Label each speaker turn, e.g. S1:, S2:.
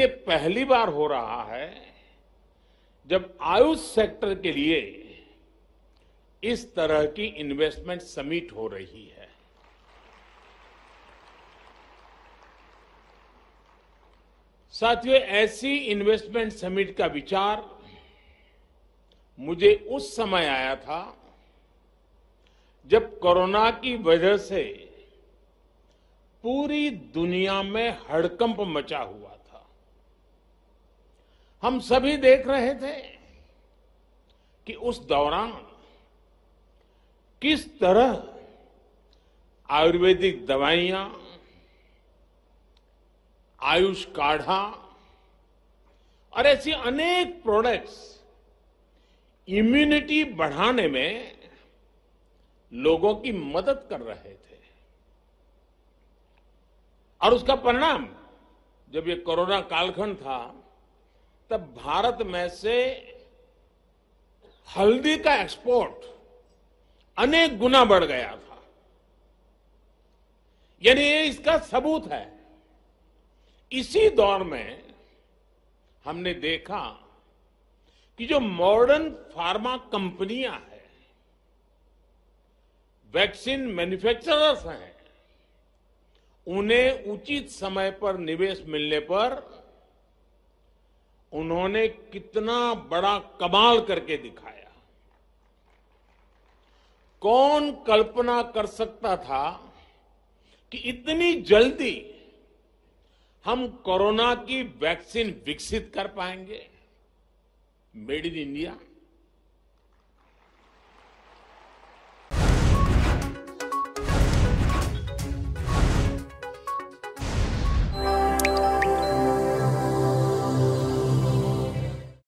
S1: ये पहली बार हो रहा है जब आयुष सेक्टर के लिए इस तरह की इन्वेस्टमेंट समिट हो रही है साथियों ऐसी इन्वेस्टमेंट समिट का विचार मुझे उस समय आया था जब कोरोना की वजह से पूरी दुनिया में हड़कंप मचा हुआ था हम सभी देख रहे थे कि उस दौरान किस तरह आयुर्वेदिक दवाइयां आयुष काढ़ा और ऐसी अनेक प्रोडक्ट्स इम्यूनिटी बढ़ाने में लोगों की मदद कर रहे थे और उसका परिणाम जब ये कोरोना कालखंड था तब भारत में से हल्दी का एक्सपोर्ट अनेक गुना बढ़ गया था यानी ये इसका सबूत है इसी दौर में हमने देखा कि जो मॉडर्न फार्मा कंपनियां हैं वैक्सीन मैन्युफैक्चरर्स हैं उन्हें उचित समय पर निवेश मिलने पर उन्होंने कितना बड़ा कमाल करके दिखाया कौन कल्पना कर सकता था कि इतनी जल्दी हम कोरोना की वैक्सीन विकसित कर पाएंगे मेड इन इंडिया